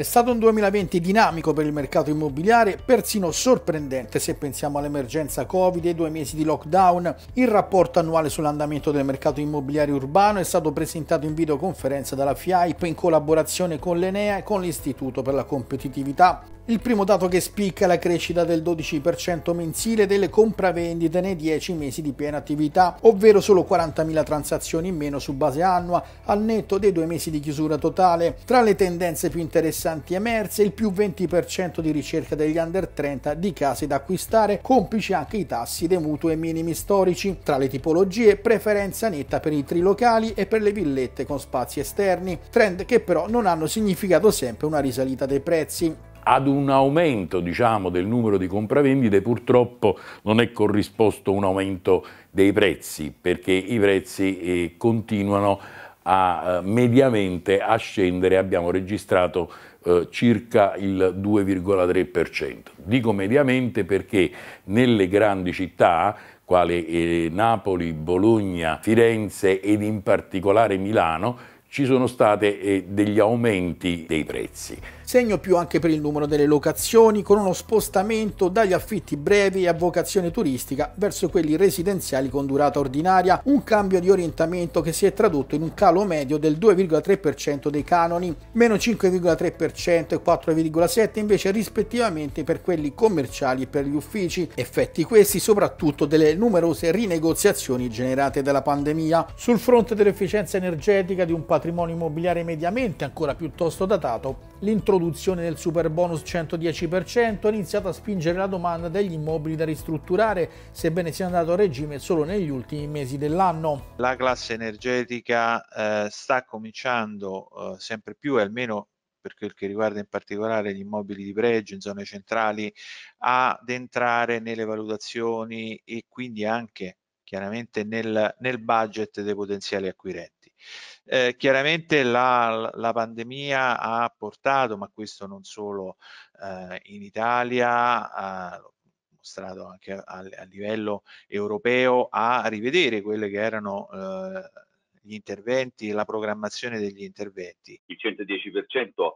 È stato un 2020 dinamico per il mercato immobiliare, persino sorprendente se pensiamo all'emergenza Covid e due mesi di lockdown. Il rapporto annuale sull'andamento del mercato immobiliare urbano è stato presentato in videoconferenza dalla FIAIP in collaborazione con l'Enea e con l'Istituto per la competitività. Il primo dato che spicca è la crescita del 12% mensile delle compravendite nei 10 mesi di piena attività, ovvero solo 40.000 transazioni in meno su base annua, al netto dei due mesi di chiusura totale. Tra le tendenze più interessanti emerse il più 20% di ricerca degli under 30 di case da acquistare, complici anche i tassi dei mutui minimi storici. Tra le tipologie, preferenza netta per i trilocali e per le villette con spazi esterni, trend che però non hanno significato sempre una risalita dei prezzi ad un aumento diciamo, del numero di compravendite purtroppo non è corrisposto un aumento dei prezzi perché i prezzi eh, continuano a, eh, mediamente a scendere, abbiamo registrato eh, circa il 2,3%. Dico mediamente perché nelle grandi città quali eh, Napoli, Bologna, Firenze ed in particolare Milano ci sono stati eh, degli aumenti dei prezzi segno più anche per il numero delle locazioni, con uno spostamento dagli affitti brevi e a vocazione turistica verso quelli residenziali con durata ordinaria, un cambio di orientamento che si è tradotto in un calo medio del 2,3% dei canoni, meno 5,3% e 4,7% invece rispettivamente per quelli commerciali e per gli uffici, effetti questi soprattutto delle numerose rinegoziazioni generate dalla pandemia. Sul fronte dell'efficienza energetica di un patrimonio immobiliare mediamente ancora piuttosto datato, L'introduzione del super bonus 110% ha iniziato a spingere la domanda degli immobili da ristrutturare, sebbene sia andato a regime solo negli ultimi mesi dell'anno. La classe energetica eh, sta cominciando eh, sempre più, almeno per quel che riguarda in particolare gli immobili di pregio in zone centrali, ad entrare nelle valutazioni e quindi anche chiaramente nel, nel budget dei potenziali acquirenti. Eh, chiaramente la, la, pandemia ha portato, ma questo non solo eh, in Italia, ha mostrato anche a, a, livello europeo, a rivedere quelle che erano eh, gli interventi e la programmazione degli interventi. Il 110%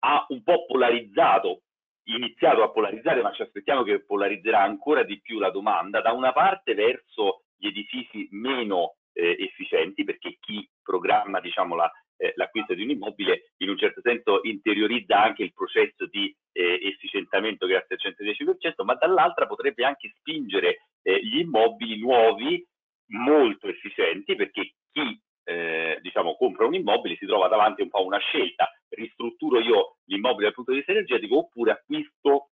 ha un po' polarizzato iniziato a polarizzare, ma ci aspettiamo che polarizzerà ancora di più la domanda, da una parte verso gli edifici meno eh, efficienti, perché chi diciamo, la, eh, l'acquisto di un immobile in un certo senso interiorizza anche il processo di eh, efficientamento grazie al 110%, ma dall'altra potrebbe anche spingere eh, gli immobili nuovi molto efficienti perché chi eh, diciamo, compra un immobile si trova davanti un po' a una scelta, ristrutturo io l'immobile dal punto di vista energetico oppure acquisto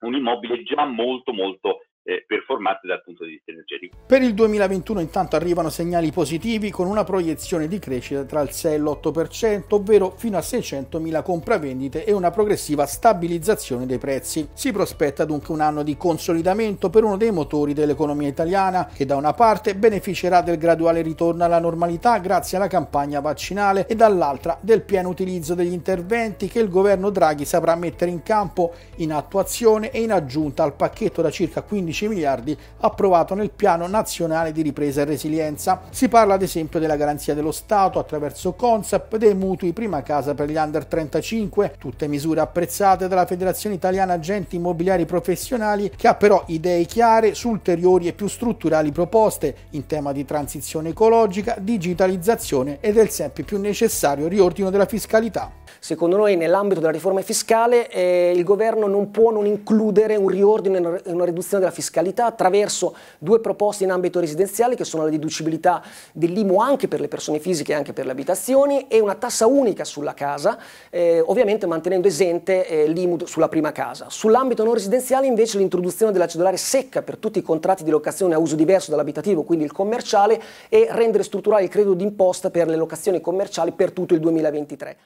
un immobile già molto molto efficiente eh, performante dal punto di vista energetico. Per il 2021 intanto arrivano segnali positivi con una proiezione di crescita tra il 6 e l'8%, ovvero fino a 600.000 compravendite e una progressiva stabilizzazione dei prezzi. Si prospetta dunque un anno di consolidamento per uno dei motori dell'economia italiana che da una parte beneficerà del graduale ritorno alla normalità grazie alla campagna vaccinale e dall'altra del pieno utilizzo degli interventi che il governo Draghi saprà mettere in campo in attuazione e in aggiunta al pacchetto da circa 15 15 miliardi approvato nel piano nazionale di ripresa e resilienza. Si parla ad esempio della garanzia dello Stato attraverso Consap, dei mutui prima casa per gli under 35, tutte misure apprezzate dalla Federazione Italiana Agenti Immobiliari Professionali che ha però idee chiare su ulteriori e più strutturali proposte in tema di transizione ecologica, digitalizzazione e del sempre più necessario riordino della fiscalità. Secondo noi nell'ambito della riforma fiscale eh, il governo non può non includere un riordino e una riduzione della fiscalità attraverso due proposte in ambito residenziale che sono la deducibilità dell'IMU anche per le persone fisiche e anche per le abitazioni e una tassa unica sulla casa, eh, ovviamente mantenendo esente eh, l'IMU sulla prima casa. Sull'ambito non residenziale invece l'introduzione della cedolare secca per tutti i contratti di locazione a uso diverso dall'abitativo, quindi il commerciale, e rendere strutturale il credito d'imposta per le locazioni commerciali per tutto il 2023.